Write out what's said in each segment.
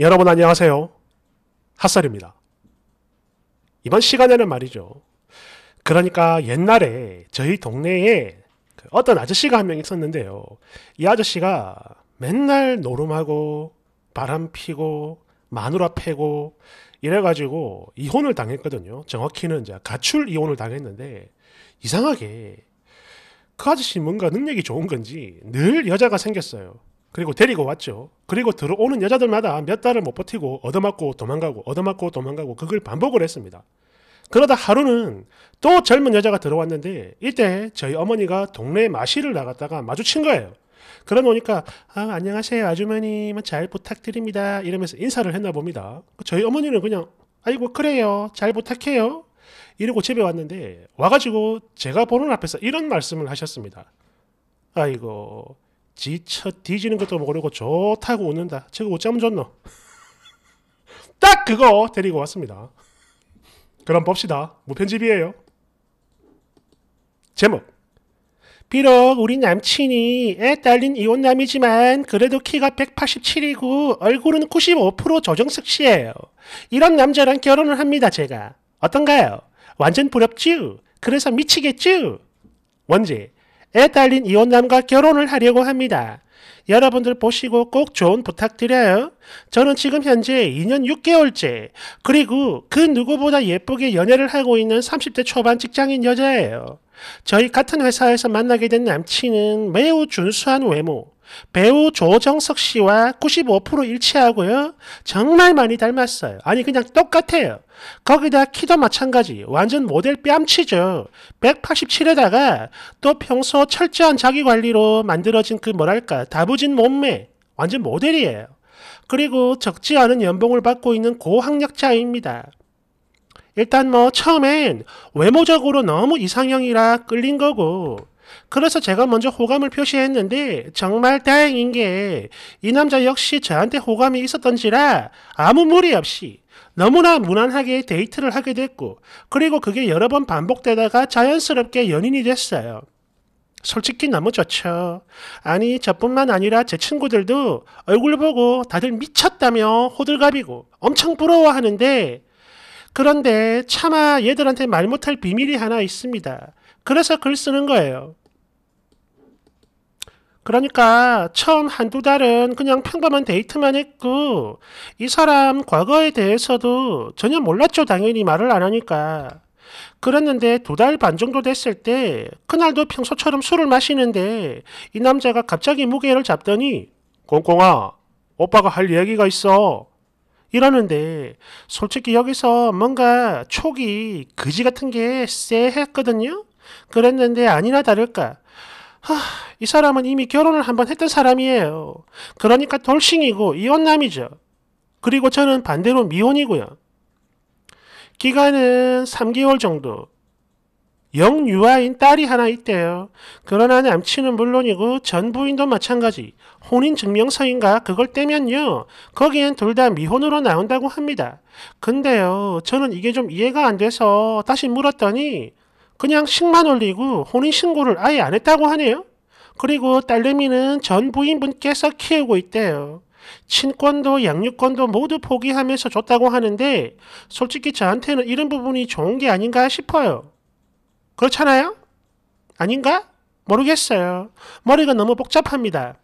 여러분 안녕하세요. 핫설입니다. 이번 시간에는 말이죠. 그러니까 옛날에 저희 동네에 그 어떤 아저씨가 한 명 있었는데요. 이 아저씨가 맨날 노름하고 바람 피고 마누라 패고 이래가지고 이혼을 당했거든요. 정확히는 이제 가출 이혼을 당했는데 이상하게 그 아저씨 뭔가 능력이 좋은 건지 늘 여자가 생겼어요. 그리고 데리고 왔죠. 그리고 들어오는 여자들마다 몇 달을 못 버티고 얻어맞고 도망가고 얻어맞고 도망가고 그걸 반복을 했습니다. 그러다 하루는 또 젊은 여자가 들어왔는데 이때 저희 어머니가 동네 마실을 나갔다가 마주친 거예요. 그러다 보니까 아, 안녕하세요 아주머니 뭐 잘 부탁드립니다 이러면서 인사를 했나 봅니다. 저희 어머니는 그냥 아이고 그래요 잘 부탁해요 이러고 집에 왔는데 와가지고 제가 보는 앞에서 이런 말씀을 하셨습니다. 아이고 지쳐 뒤지는 것도 모르고 좋다고 웃는다. 제가 어면 좋노? 딱 그거 데리고 왔습니다. 그럼 봅시다. 무편집이에요. 제목 비록 우리 남친이 애 딸린 이혼남이지만 그래도 키가 187이고 얼굴은 95% 조정석 씨예요. 이런 남자랑 결혼을 합니다 제가. 어떤가요? 완전 부럽쥬? 그래서 미치겠쥬? 원제 애 딸린 이혼남과 결혼을 하려고 합니다. 여러분들 보시고 꼭 좋은 부탁드려요. 저는 지금 현재 2년 6개월째 그리고 그 누구보다 예쁘게 연애를 하고 있는 30대 초반 직장인 여자예요. 저희 같은 회사에서 만나게 된 남친은 매우 준수한 외모, 배우 조정석 씨와 95% 일치하고요. 정말 많이 닮았어요. 아니 그냥 똑같아요. 거기다 키도 마찬가지. 완전 모델 뺨치죠. 187에다가 또 평소 철저한 자기관리로 만들어진 그 뭐랄까 다부진 몸매. 완전 모델이에요. 그리고 적지 않은 연봉을 받고 있는 고학력자입니다. 일단 뭐 처음엔 외모적으로 너무 이상형이라 끌린 거고 그래서 제가 먼저 호감을 표시했는데 정말 다행인 게 이 남자 역시 저한테 호감이 있었던지라 아무 무리 없이 너무나 무난하게 데이트를 하게 됐고 그리고 그게 여러 번 반복되다가 자연스럽게 연인이 됐어요. 솔직히 너무 좋죠. 아니 저뿐만 아니라 제 친구들도 얼굴 보고 다들 미쳤다며 호들갑이고 엄청 부러워하는데 그런데 차마 얘들한테 말 못할 비밀이 하나 있습니다. 그래서 글 쓰는 거예요. 그러니까 처음 한 두 달은 그냥 평범한 데이트만 했고 이 사람 과거에 대해서도 전혀 몰랐죠 당연히 말을 안 하니까 그랬는데 두 달 반 정도 됐을 때 그날도 평소처럼 술을 마시는데 이 남자가 갑자기 무게를 잡더니 꽁꽁아 오빠가 할 얘기가 있어 이러는데 솔직히 여기서 뭔가 촉이 그지 같은 게 쎄했거든요 그랬는데 아니나 다를까. 하, 이 사람은 이미 결혼을 한번 했던 사람이에요. 그러니까 돌싱이고 이혼남이죠. 그리고 저는 반대로 미혼이고요. 기간은 3개월 정도. 영유아인 딸이 하나 있대요. 그러나 남친은 물론이고 전 부인도 마찬가지. 혼인 증명서인가 그걸 떼면요. 거기엔 둘 다 미혼으로 나온다고 합니다. 근데요. 저는 이게 좀 이해가 안 돼서 다시 물었더니 그냥 식만 올리고 혼인신고를 아예 안 했다고 하네요. 그리고 딸내미는 전 부인분께서 키우고 있대요. 친권도 양육권도 모두 포기하면서 줬다고 하는데 솔직히 저한테는 이런 부분이 좋은 게 아닌가 싶어요. 그렇잖아요? 아닌가? 모르겠어요. 머리가 너무 복잡합니다.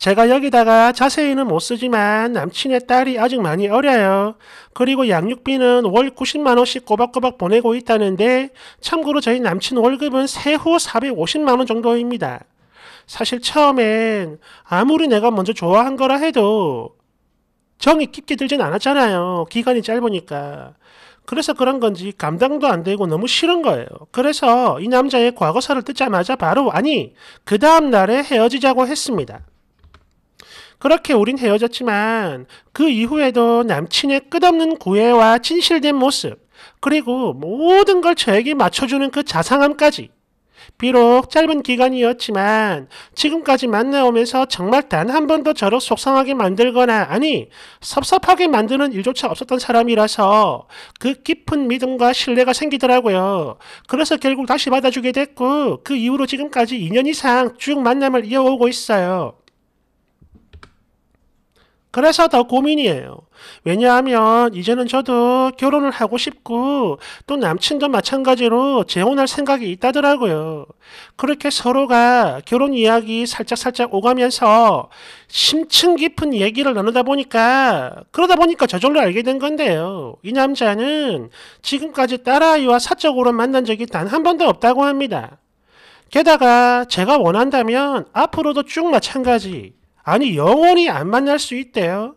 제가 여기다가 자세히는 못 쓰지만 남친의 딸이 아직 많이 어려요. 그리고 양육비는 월 90만원씩 꼬박꼬박 보내고 있다는데 참고로 저희 남친 월급은 세후 450만원 정도입니다. 사실 처음엔 아무리 내가 먼저 좋아한 거라 해도 정이 깊게 들진 않았잖아요. 기간이 짧으니까. 그래서 그런 건지 감당도 안 되고 너무 싫은 거예요. 그래서 이 남자의 과거사를 듣자마자 바로 아니 그 다음 날에 헤어지자고 했습니다. 그렇게 우린 헤어졌지만 그 이후에도 남친의 끝없는 구애와 진실된 모습, 그리고 모든 걸 저에게 맞춰주는 그 자상함까지. 비록 짧은 기간이었지만 지금까지 만나오면서 정말 단 한 번도 저를 속상하게 만들거나 아니 섭섭하게 만드는 일조차 없었던 사람이라서 그 깊은 믿음과 신뢰가 생기더라고요. 그래서 결국 다시 받아주게 됐고 그 이후로 지금까지 2년 이상 쭉 만남을 이어오고 있어요. 그래서 더 고민이에요. 왜냐하면 이제는 저도 결혼을 하고 싶고 또 남친도 마찬가지로 재혼할 생각이 있다더라고요. 그렇게 서로가 결혼 이야기 살짝살짝 오가면서 심층 깊은 얘기를 나누다 보니까 그러다 보니까 저절로 알게 된 건데요. 이 남자는 지금까지 딸아이와 사적으로 만난 적이 단 한 번도 없다고 합니다. 게다가 제가 원한다면 앞으로도 쭉 마찬가지 아니 영원히 안 만날 수 있대요.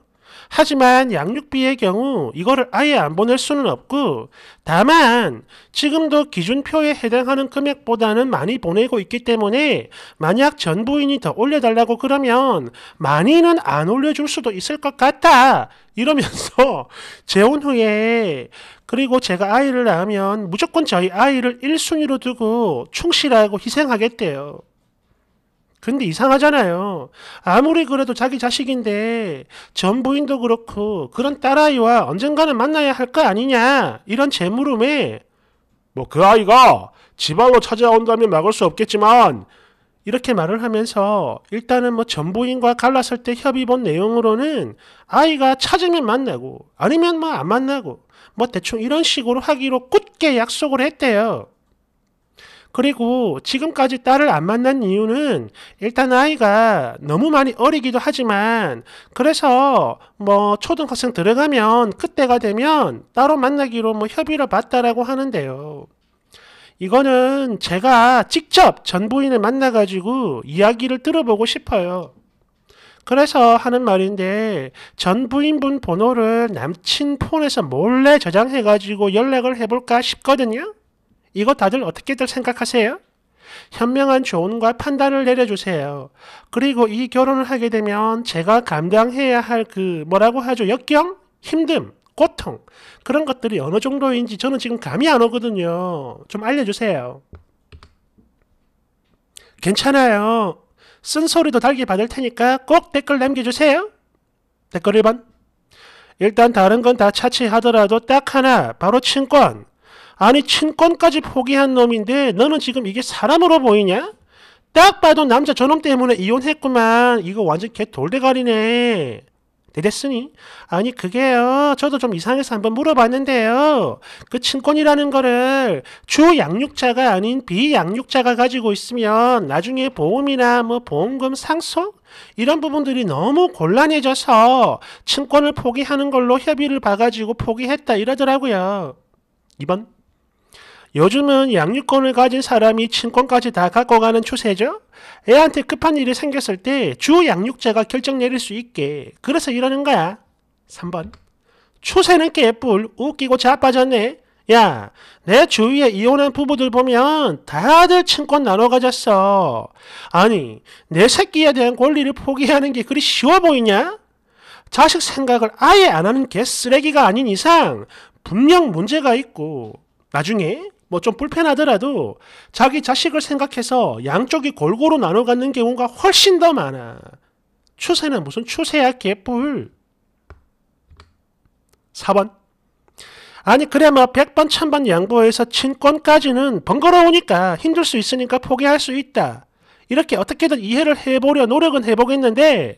하지만 양육비의 경우 이거를 아예 안 보낼 수는 없고 다만 지금도 기준표에 해당하는 금액보다는 많이 보내고 있기 때문에 만약 전 부인이 더 올려달라고 그러면 많이는 안 올려줄 수도 있을 것 같다 이러면서 재혼 후에 그리고 제가 아이를 낳으면 무조건 저희 아이를 1순위로 두고 충실하고 희생하겠대요. 근데 이상하잖아요. 아무리 그래도 자기 자식인데 전 부인도 그렇고 그런 딸아이와 언젠가는 만나야 할 거 아니냐 이런 제 물음에 뭐 그 아이가 지방으로 찾아온다면 막을 수 없겠지만 이렇게 말을 하면서 일단은 뭐 전부인과 갈랐을 때 협의 본 내용으로는 아이가 찾으면 만나고 아니면 뭐 안 만나고 뭐 대충 이런 식으로 하기로 굳게 약속을 했대요. 그리고 지금까지 딸을 안 만난 이유는 일단 아이가 너무 많이 어리기도 하지만 그래서 뭐 초등학생 들어가면 그때가 되면 따로 만나기로 뭐 협의를 봤다라고 하는데요. 이거는 제가 직접 전 부인을 만나가지고 이야기를 들어보고 싶어요. 그래서 하는 말인데 전 부인분 번호를 남친 폰에서 몰래 저장해가지고 연락을 해볼까 싶거든요. 이거 다들 어떻게들 생각하세요? 현명한 조언과 판단을 내려주세요. 그리고 이 결혼을 하게 되면 제가 감당해야 할 그 뭐라고 하죠? 역경? 힘듦, 고통. 그런 것들이 어느 정도인지 저는 지금 감이 안 오거든요. 좀 알려주세요. 괜찮아요. 쓴소리도 달게 받을 테니까 꼭 댓글 남겨주세요. 댓글 1번. 일단 다른 건 다 차치하더라도 딱 하나, 바로 친권. 아니 친권까지 포기한 놈인데 너는 지금 이게 사람으로 보이냐? 딱 봐도 남자 저놈 때문에 이혼했구만. 이거 완전 개 돌대가리네. 되겠으니? 아니 그게요. 저도 좀 이상해서 한번 물어봤는데요. 그 친권이라는 거를 주 양육자가 아닌 비양육자가 가지고 있으면 나중에 보험이나 뭐 보험금 상속 이런 부분들이 너무 곤란해져서 친권을 포기하는 걸로 협의를 봐가지고 포기했다 이러더라고요. 2번 요즘은 양육권을 가진 사람이 친권까지 다 갖고 가는 추세죠. 애한테 급한 일이 생겼을 때 주 양육자가 결정 내릴 수 있게 그래서 이러는 거야. 3번 추세는 개뿔 웃기고 자빠졌네. 야, 내 주위에 이혼한 부부들 보면 다들 친권 나눠 가졌어. 아니, 내 새끼에 대한 권리를 포기하는 게 그리 쉬워 보이냐? 자식 생각을 아예 안 하는 개 쓰레기가 아닌 이상 분명 문제가 있고 나중에 뭐좀 불편하더라도 자기 자식을 생각해서 양쪽이 골고루 나눠 갖는 경우가 훨씬 더 많아. 추세는 무슨 추세야 개뿔. 4번. 아니 그래 뭐 100번 1000번 양보해서 친권까지는 번거로우니까 힘들 수 있으니까 포기할 수 있다. 이렇게 어떻게든 이해를 해보려 노력은 해보겠는데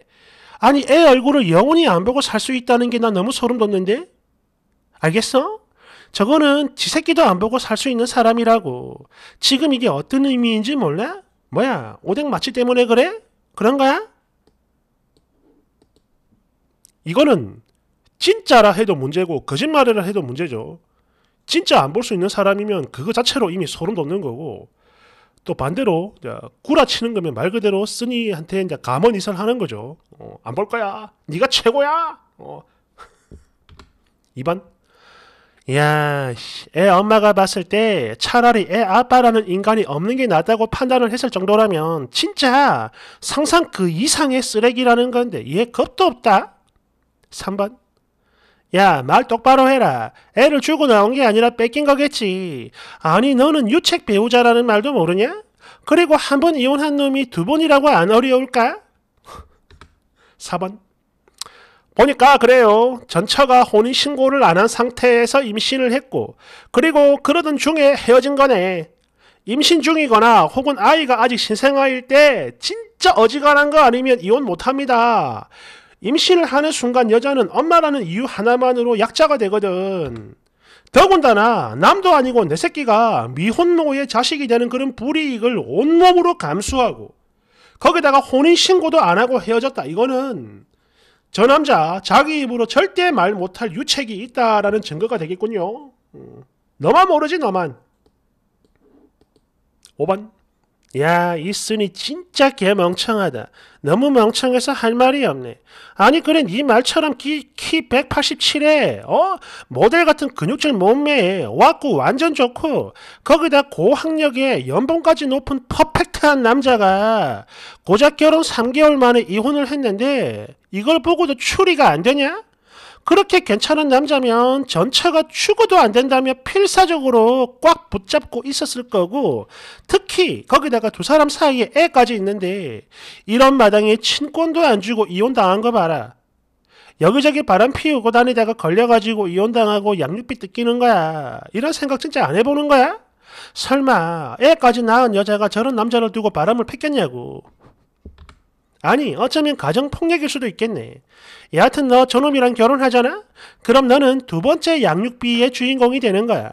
아니 애 얼굴을 영원히 안 보고 살 수 있다는 게 나 너무 소름 돋는데? 알겠어? 저거는 지 새끼도 안 보고 살 수 있는 사람이라고. 지금 이게 어떤 의미인지 몰라? 뭐야, 오뎅 마취 때문에 그래? 그런 거야? 이거는 진짜라 해도 문제고 거짓말이라 해도 문제죠. 진짜 안 볼 수 있는 사람이면 그거 자체로 이미 소름 돋는 거고 또 반대로 구라치는 거면 말 그대로 쓰니한테 이제 감언 이설 하는 거죠. 어, 안 볼 거야. 네가 최고야. 어. 이반 야, 애 엄마가 봤을 때 차라리 애 아빠라는 인간이 없는 게 낫다고 판단을 했을 정도라면 진짜 상상 그 이상의 쓰레기라는 건데 얘 겁도 없다. 3번. 야, 말 똑바로 해라. 애를 주고 나온 게 아니라 뺏긴 거겠지. 아니, 너는 유책 배우자라는 말도 모르냐? 그리고 한 번 이혼한 놈이 두 번이라고 안 어려울까? 4번. 보니까 그래요. 전처가 혼인 신고를 안 한 상태에서 임신을 했고 그리고 그러던 중에 헤어진 거네. 임신 중이거나 혹은 아이가 아직 신생아일 때 진짜 어지간한 거 아니면 이혼 못합니다. 임신을 하는 순간 여자는 엄마라는 이유 하나만으로 약자가 되거든. 더군다나 남도 아니고 내 새끼가 미혼모의 자식이 되는 그런 불이익을 온몸으로 감수하고 거기다가 혼인 신고도 안 하고 헤어졌다. 이거는 저 남자 자기 입으로 절대 말 못할 유책이 있다라는 증거가 되겠군요. 음, 너만 모르지 너만. 5번 야, 이 순이 진짜 개 멍청하다. 너무 멍청해서 할 말이 없네. 아니, 그래, 네 말처럼 키, 키 187에, 어? 모델 같은 근육질 몸매에 와꾸 완전 좋고, 거기다 고학력에 연봉까지 높은 퍼펙트한 남자가 고작 결혼 3개월 만에 이혼을 했는데, 이걸 보고도 추리가 안 되냐? 그렇게 괜찮은 남자면 전차가 죽어도안 된다며 필사적으로 꽉 붙잡고 있었을 거고 특히 거기다가 두 사람 사이에 애까지 있는데 이런 마당에 친권도 안 주고 이혼당한 거 봐라. 여기저기 바람 피우고 다니다가 걸려가지고 이혼당하고 양육비 뜯기는 거야. 이런 생각 진짜 안 해보는 거야? 설마 애까지 낳은 여자가 저런 남자를 두고 바람을 폈겠냐고. 아니, 어쩌면 가정폭력일 수도 있겠네. 여하튼 너 저놈이랑 결혼하잖아? 그럼 너는 두 번째 양육비의 주인공이 되는 거야.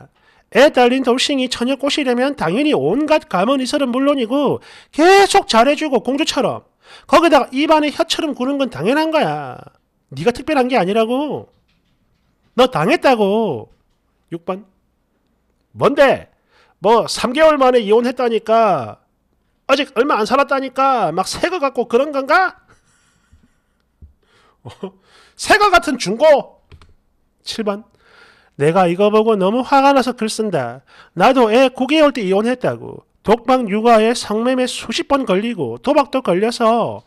애 딸린 돌싱이 처녀 꼬시려면 당연히 온갖 가문이설은 물론이고 계속 잘해주고 공주처럼 거기다가 입안에 혀처럼 구는 건 당연한 거야. 네가 특별한 게 아니라고. 너 당했다고. 6번. 뭔데? 뭐 3개월 만에 이혼했다니까 아직 얼마 안 살았다니까 막 새 거 갖고 그런 건가? 어? 새거 같은 중고 7번 내가 이거 보고 너무 화가 나서 글 쓴다. 나도 애 9개월 때 이혼했다고. 독박 육아에 성매매 수십 번 걸리고 도박도 걸려서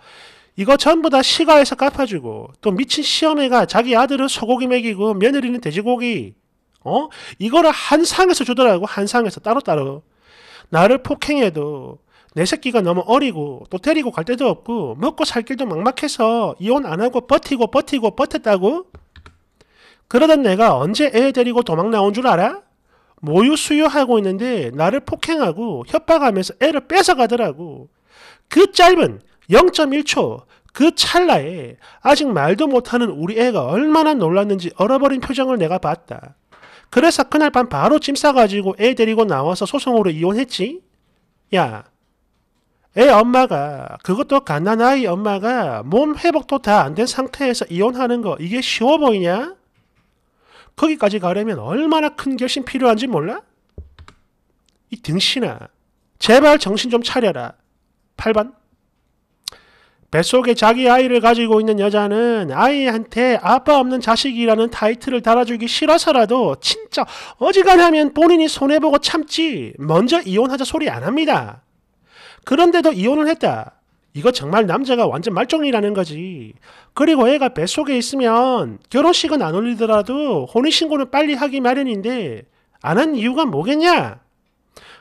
이거 전부 다 시가에서 갚아주고 또 미친 시어매가 자기 아들은 소고기 먹이고 며느리는 돼지고기 어? 이거를 한 상에서 주더라고 한 상에서 따로따로 나를 폭행해도 내 새끼가 너무 어리고 또 데리고 갈 데도 없고 먹고 살 길도 막막해서 이혼 안 하고 버티고 버티고 버텼다고? 그러던 내가 언제 애 데리고 도망 나온 줄 알아? 모유 수유하고 있는데 나를 폭행하고 협박하면서 애를 뺏어가더라고. 그 짧은 0.1초 그 찰나에 아직 말도 못하는 우리 애가 얼마나 놀랐는지 얼어버린 표정을 내가 봤다. 그래서 그날 밤 바로 짐 싸가지고 애 데리고 나와서 소송으로 이혼했지. 야, 애 엄마가 그것도 갓난아이 엄마가 몸 회복도 다 안 된 상태에서 이혼하는 거 이게 쉬워 보이냐? 거기까지 가려면 얼마나 큰 결심 필요한지 몰라? 이 등신아 제발 정신 좀 차려라. 8번 뱃속에 자기 아이를 가지고 있는 여자는 아이한테 아빠 없는 자식이라는 타이틀을 달아주기 싫어서라도 진짜 어지간하면 본인이 손해보고 참지 먼저 이혼하자 소리 안 합니다. 그런데도 이혼을 했다. 이거 정말 남자가 완전 말종이라는 거지. 그리고 애가 뱃속에 있으면 결혼식은 안 올리더라도 혼인신고는 빨리 하기 마련인데 안 한 이유가 뭐겠냐?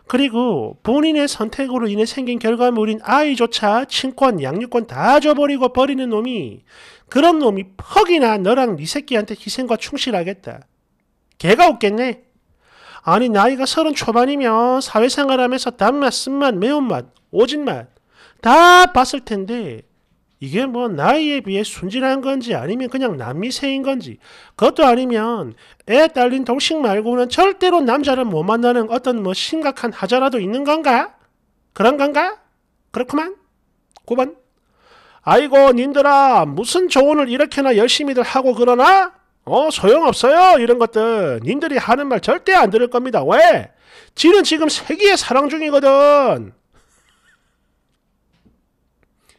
그리고 본인의 선택으로 인해 생긴 결과물인 아이조차 친권, 양육권 다 줘버리고 버리는 놈이 그런 놈이 퍽이나 너랑 네 새끼한테 희생과 충실하겠다. 개가 웃겠네 아니 나이가 서른 초반이면 사회생활하면서 단맛, 쓴맛, 매운맛 오진말 다 봤을 텐데 이게 뭐 나이에 비해 순진한 건지 아니면 그냥 남미새인 건지 그것도 아니면 애 딸린 동식 말고는 절대로 남자를 못 만나는 어떤 뭐 심각한 하자라도 있는 건가? 그런 건가? 그렇구만. 9번 아이고 님들아 무슨 조언을 이렇게나 열심히들 하고 그러나? 어 소용없어요 이런 것들 님들이 하는 말 절대 안 들을 겁니다 왜? 지는 지금 세계의 사랑 중이거든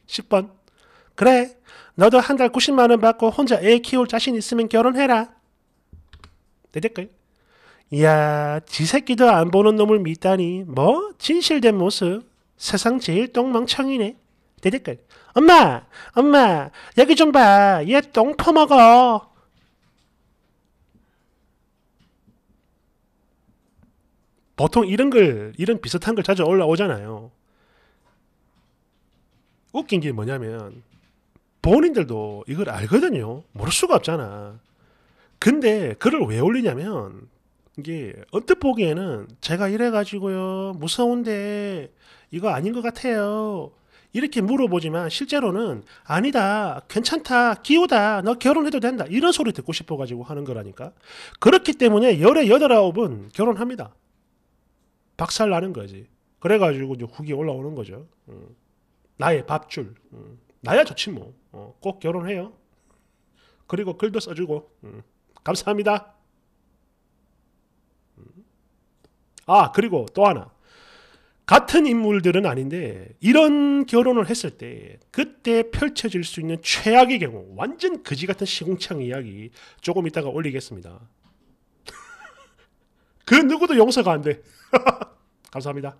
10번. 그래. 너도 한 달 90만 원 받고 혼자 애 키울 자신 있으면 결혼해라. 내 댓글. 이야, 지 새끼도 안 보는 놈을 믿다니. 뭐? 진실된 모습. 세상 제일 똥망청이네. 내 댓글. 엄마! 엄마! 여기 좀 봐. 얘 똥 퍼먹어. 보통 이런 글, 이런 비슷한 글 자주 올라오잖아요. 웃긴 게 뭐냐면 본인들도 이걸 알거든요. 모를 수가 없잖아. 근데 글을 왜 올리냐면 이게 언뜻 보기에는 제가 이래가지고요 무서운데 이거 아닌 것 같아요 이렇게 물어보지만 실제로는 아니다 괜찮다 기우다 너 결혼해도 된다 이런 소리 듣고 싶어가지고 하는 거라니까 그렇기 때문에 열의 여덟아홉은 결혼합니다 박살 나는 거지 그래가지고 이제 후기 올라오는 거죠. 음. 나의 밥줄. 음, 나야 좋지 뭐. 어, 꼭 결혼해요. 그리고 글도 써주고. 음, 감사합니다. 음. 아 그리고 또 하나. 같은 인물들은 아닌데 이런 결혼을 했을 때 그때 펼쳐질 수 있는 최악의 경우 완전 거지 같은 시궁창 이야기 조금 이따가 올리겠습니다. 그 누구도 용서가 안 돼. 감사합니다.